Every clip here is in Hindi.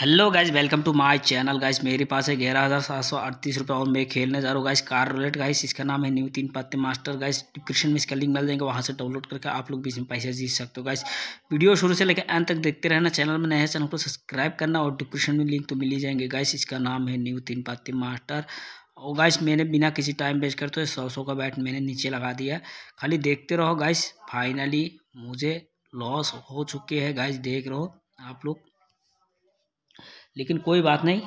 hello guys welcome to my channel guys मेरे पास है ग्यारह हज़ार सात सौ अड़तीस रुपये और मैं खेलने जा रहा हूँ गाइज कार रोलेट गाइज इसका नाम है न्यू तीन पत्ते मास्टर गाइज डिस्क्रिप्शन में इसका लिंक मिल जाएंगे वहाँ से डाउनलोड करके आप लोग बीच में पैसे जीत सकते हो गाइज वीडियो शुरू से लेकर अंत तक देखते रहना चैनल में नया चैनल को सब्सक्राइब करना और डिस्क्रिप्शन में लिंक तो मिल ही जाएंगे गाइज इसका नाम है न्यू तीन पत्ते मास्टर और गाइस मैंने बिना किसी टाइम वेस्ट करते हुए सौ सौ का बैट मैंने नीचे लगा दिया खाली देखते रहो गाइस फाइनली मुझे लॉस हो चुके हैं गाइस देख रहो आप लोग लेकिन कोई बात नहीं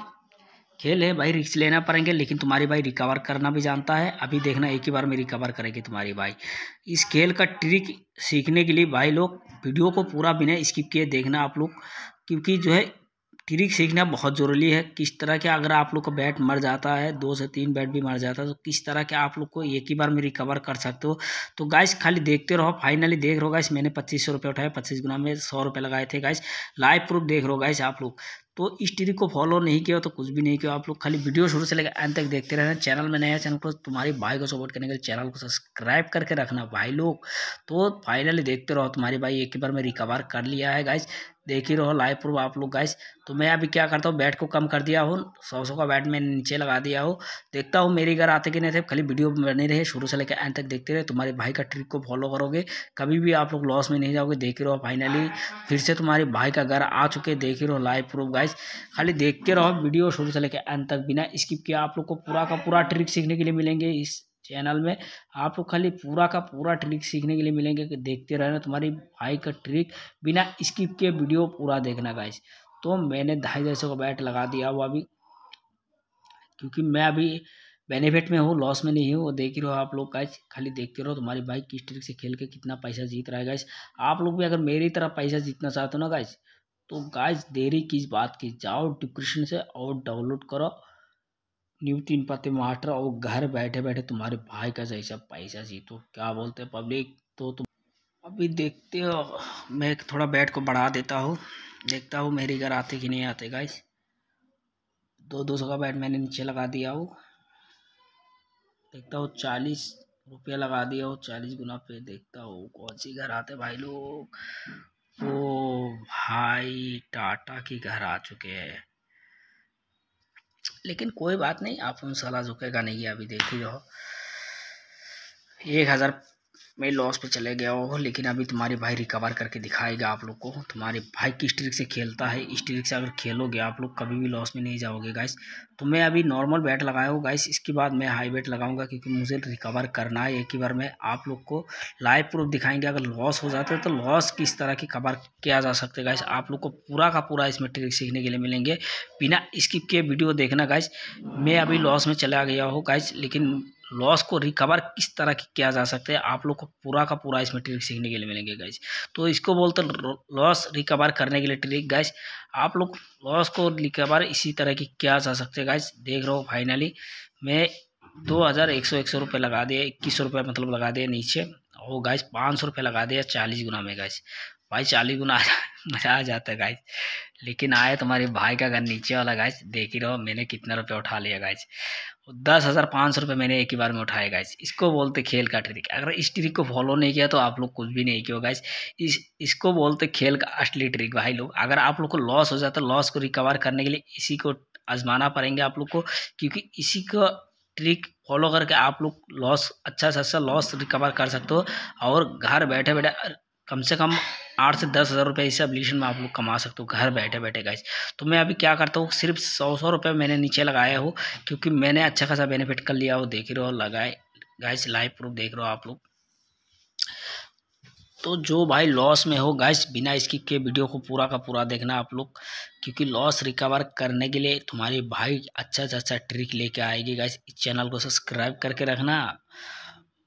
खेल है भाई रिक्स लेना पड़ेंगे लेकिन तुम्हारी भाई रिकवर करना भी जानता है अभी देखना एक ही बार में रिकवर करेगी तुम्हारी भाई इस खेल का ट्रिक सीखने के लिए भाई लोग वीडियो को पूरा बिना स्किप किए देखना आप लोग क्योंकि जो है ट्रिक सीखना बहुत ज़रूरी है किस तरह के अगर आप लोग का बैट मर जाता है दो से तीन बैट भी मर जाता है तो किस तरह के आप लोग को एक ही बार में रिकवर कर सकते हो तो गाइस खाली देखते रहो फाइनली देख रहो गाइस मैंने पच्चीस सौ रुपये उठाए पच्चीस गुना में सौ रुपये लगाए थे गाइस लाइव प्रूफ देख रहो गाइस आप लोग तो इस को फॉलो नहीं किया तो कुछ भी नहीं किया आप लोग खाली वीडियो शुरू से लेकर अंत तक देखते रहना चैनल में नया चैनल को तुम्हारी भाई को सपोर्ट करने के लिए चैनल को सब्सक्राइब करके रखना भाई लोग तो फाइनली देखते रहो तुम्हारी भाई एक बार में रिकवर कर लिया है गाइज देख ही रहो लाइव प्रूफ आप लोग गाइस तो मैं अभी क्या करता हूँ बैट को कम कर दिया हूँ सौ सौ का बैट मैंने नीचे लगा दिया हूँ देखता हूँ मेरे घर आते कि नहीं थे खाली वीडियो बने रहे शुरू से लेकर एंड तक देखते रहे तुम्हारे भाई का ट्रिक को फॉलो करोगे कभी भी आप लोग लॉस में नहीं जाओगे देख रहो फाइनली फिर से तुम्हारे भाई का घर आ चुके देख रहो लाइव प्रूफ गाइस खाली देखते रहो वीडियो शुरू से लेकर एंड तक बिना स्किप किया आप लोग को पूरा का पूरा ट्रिक सीखने के लिए मिलेंगे इस चैनल में आपको खाली पूरा का पूरा ट्रिक सीखने के लिए मिलेंगे कि देखते रहना तुम्हारी भाई का ट्रिक बिना स्किप के वीडियो पूरा देखना गाइस तो मैंने ढाई ढाई सौ का बैट लगा दिया वो अभी क्योंकि मैं अभी बेनिफिट में हूँ लॉस में नहीं हूँ वो देख ही रहो आप लोग गाइस खाली देखते रहो तुम्हारी भाई किस ट्रिक से खेल के कितना पैसा जीत रहा है गाइस आप लोग भी अगर मेरी तरह पैसा जीतना चाहते हो ना गाइस तो गाइस देरी किस बात की जाओ डिस्क्रिप्शन से और डाउनलोड करो नियुक्ति तीन पाते मास्टर और घर बैठे बैठे तुम्हारे भाई का जैसा पैसा तो क्या बोलते हैं पब्लिक तो तुम अभी देखते हो मैं थोड़ा बैट को बढ़ा देता हूँ देखता हूँ मेरे घर आते कि नहीं आते गाइस दो दो सौ का बैट मैंने नीचे लगा दिया हो देखता हूँ चालीस रुपया लगा दिया हो चालीस गुना पे देखता हूँ कौन सी घर आते भाई लोग वो भाई टाटा के घर आ चुके हैं लेकिन कोई बात नहीं आप उनशाला झुकेगा नहीं अभी देखिए जो एक हज़ार मैं लॉस पे चले गया हूँ लेकिन अभी तुम्हारे भाई रिकवर करके दिखाएगा आप लोग को तुम्हारे भाई किस ट्रिक से खेलता है इस ट्रिक से अगर खेलोगे आप लोग कभी भी लॉस में नहीं जाओगे गाइस तो मैं अभी नॉर्मल बैट लगाया हूँ गाइस इसके बाद मैं हाई बैट लगाऊंगा क्योंकि मुझे रिकवर करना है एक ही बार मैं आप लोग को लाइव प्रूफ दिखाएंगे अगर लॉस हो जाते तो लॉस किस तरह की कवर किया जा सकता है गाइस आप लोग को पूरा का पूरा इसमें ट्रिक सीखने के लिए मिलेंगे बिना स्किप के वीडियो देखना गाइस मैं अभी लॉस में चला गया हूँ गाइस लेकिन लॉस को रिकवर किस तरह की किया जा सकता है आप लोग को पूरा का पूरा इसमें ट्रिक सीखने के लिए मिलेंगे गैस तो इसको बोलते लॉस रिकवर करने के लिए ट्रिक गैस आप लोग लॉस को रिकवर इसी तरह की किया जा सकते हैं गैस देख रहे हो फाइनली मैं दो हज़ार एक सौ एक सौ रुपये लगा दिए इक्कीस सौ रुपये मतलब लगा दिए नीचे और गैस पाँच सौ रुपये लगा दिया चालीस गुना में गैस भाई चालीस गुना मज़ा आ जाता है गैस लेकिन आया तुम्हारे भाई का घर नीचे वाला गैस देख ही रहो मैंने कितना रुपया उठा लिया गैस दस हज़ार पाँच सौ रुपये मैंने एक ही बार में उठाया गाइस इसको बोलते खेल का ट्रिक अगर इस ट्रिक को फॉलो नहीं किया तो आप लोग कुछ भी नहीं किया गाइस इस इसको बोलते खेल का असली ट्रिक भाई लोग अगर आप लोग को लॉस हो जाता है लॉस को रिकवर करने के लिए इसी को आजमाना पड़ेंगे आप लोग को क्योंकि इसी का ट्रिक फॉलो करके आप लोग लॉस अच्छा से अच्छा लॉस रिकवर कर सकते हो और घर बैठे बैठे कम से कम आठ से दस हज़ार रुपये इस एप्लीकेशन में आप लोग कमा सकते हो घर बैठे बैठे गाइज तो मैं अभी क्या करता हूँ सिर्फ सौ सौ रुपये मैंने नीचे लगाया हो क्योंकि मैंने अच्छा खासा बेनिफिट कर लिया हो देख रहे हो लगाए गाइज लाइव प्रूफ देख रहे हो आप लोग तो जो भाई लॉस में हो गाइस बिना इसकी के वीडियो को पूरा का पूरा देखना आप लोग क्योंकि लॉस रिकवर करने के लिए तुम्हारे भाई अच्छा से अच्छा ट्रिक लेके आएगी गाइस इस चैनल को सब्सक्राइब करके रखना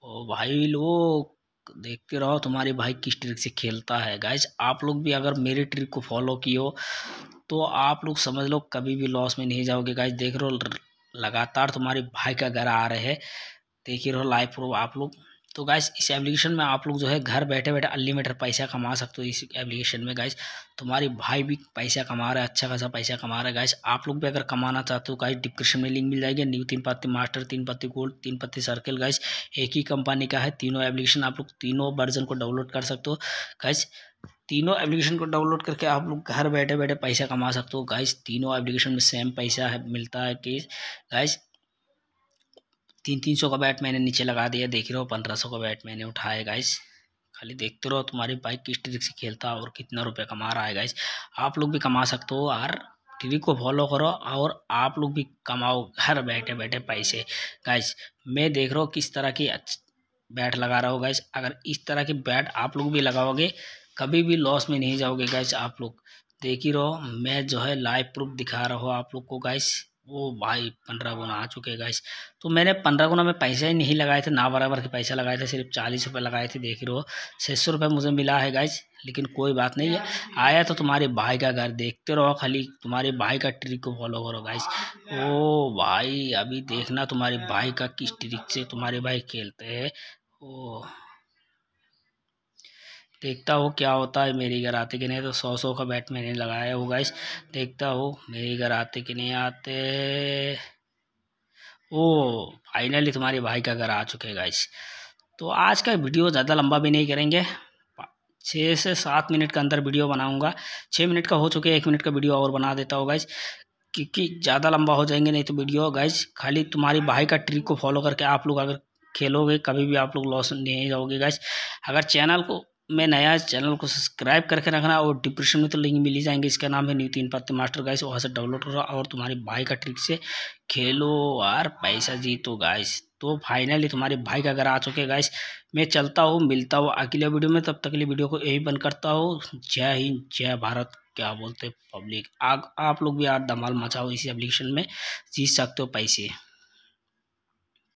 ओ भाई लोग देखते रहो तुम्हारे भाई किस ट्रिक से खेलता है गाइज आप लोग भी अगर मेरे ट्रिक को फॉलो कियो तो आप लोग समझ लो कभी भी लॉस में नहीं जाओगे गाइज देख रहे हो लगातार तुम्हारे भाई का घर आ रहे है देख ही रहो लाइव प्रूफ आप लोग तो गाइस इस एप्लीकेशन में आप लोग जो है घर बैठे बैठे अनलिमिटेड पैसा कमा सकते हो इस एप्लीकेशन में गाइस तुम्हारे भाई भी पैसा कमा रहा है अच्छा खासा पैसा कमा रहा है गाइस आप लोग भी अगर कमाना चाहते हो गाइस डिस्क्रिप्शन में लिंक मिल जाएगी न्यू तीन पत्ती मास्टर तीन पत्ती गोल्ड तीन पत्ती सर्कल गाइस एक ही कंपनी का है तीनों एप्लीकेशन आप लोग तीनों वर्जन को डाउनलोड कर सकते हो गाइस तीनों एप्लीकेशन को डाउनलोड करके आप लोग घर बैठे बैठे पैसा कमा सकते हो गाइस तीनों एप्लीकेशन में सेम पैसा है मिलता है कि गाइस तीन तीन सौ का बैट मैंने नीचे लगा दिया देख रहे हो पंद्रह सौ का बैट मैंने उठाया गाइस खाली देखते रहो तुम्हारी बाइक किस ट्रिक से खेलता और कितना रुपया कमा रहा है गाइस आप लोग भी कमा सकते हो यार ट्रिक को फॉलो करो और आप लोग भी कमाओ घर बैठे बैठे पैसे गाइस मैं देख रहा हूँ किस तरह की बैट लगा रहा हो गाइस अगर इस तरह की बैट आप लोग भी लगाओगे कभी भी लॉस में नहीं जाओगे गाइस आप लोग देख ही रहो मैं जो है लाइव प्रूफ दिखा रहा हूँ आप लोग को गाइस ओ भाई पंद्रह गुना आ चुके हैं गाइस तो मैंने पंद्रह गुना में पैसे ही नहीं लगाए थे ना बराबर के पैसा लगाए थे सिर्फ चालीस रुपये लगाए थे देख रहे हो छः सौ रुपये मुझे मिला है गाइस लेकिन कोई बात नहीं है आया तो तुम्हारे भाई का घर देखते रहो खाली तुम्हारे भाई का ट्रिक को फॉलो करो गाइस ओ भाई अभी देखना तुम्हारे भाई का किस ट्रिक से तुम्हारे भाई खेलते हैं ओ देखता हूँ क्या होता है मेरे घर आते कि नहीं तो सौ सौ का बैट मैंने लगाया हो गाइस देखता हूँ मेरे घर आते कि नहीं आते ओ फाइनली तुम्हारे भाई का घर आ चुके हैं गाइस तो आज का वीडियो ज़्यादा लंबा भी नहीं करेंगे छः से सात मिनट का अंदर वीडियो बनाऊंगा छः मिनट का हो चुके एक मिनट का वीडियो और बना देता हूँ गाइस क्योंकि ज़्यादा लंबा हो जाएंगे नहीं तो वीडियो गाइज खाली तुम्हारी भाई का ट्रिक को फॉलो करके आप लोग अगर खेलोगे कभी भी आप लोग लॉस नहीं जाओगे गाइज अगर चैनल को मैं नया चैनल को सब्सक्राइब करके रखना और डिप्रेशन में तो लिंक मिल ही जाएंगे इसका नाम है न्यू तीन पत्ते मास्टर गाइस वहाँ से डाउनलोड करो और तुम्हारे भाई का ट्रिक से खेलो और पैसा जीतो गाइस तो फाइनली तुम्हारे भाई का अगर आ चुके गाइस मैं चलता हूँ मिलता हूँ अकेले वीडियो में तब तक के लिए वीडियो को यही बंद करता हूँ जय हिंद जय भारत क्या बोलते पब्लिक आग आप लोग भी आज धमाल मचाओ इसी एप्लीकेशन में जीत सकते हो पैसे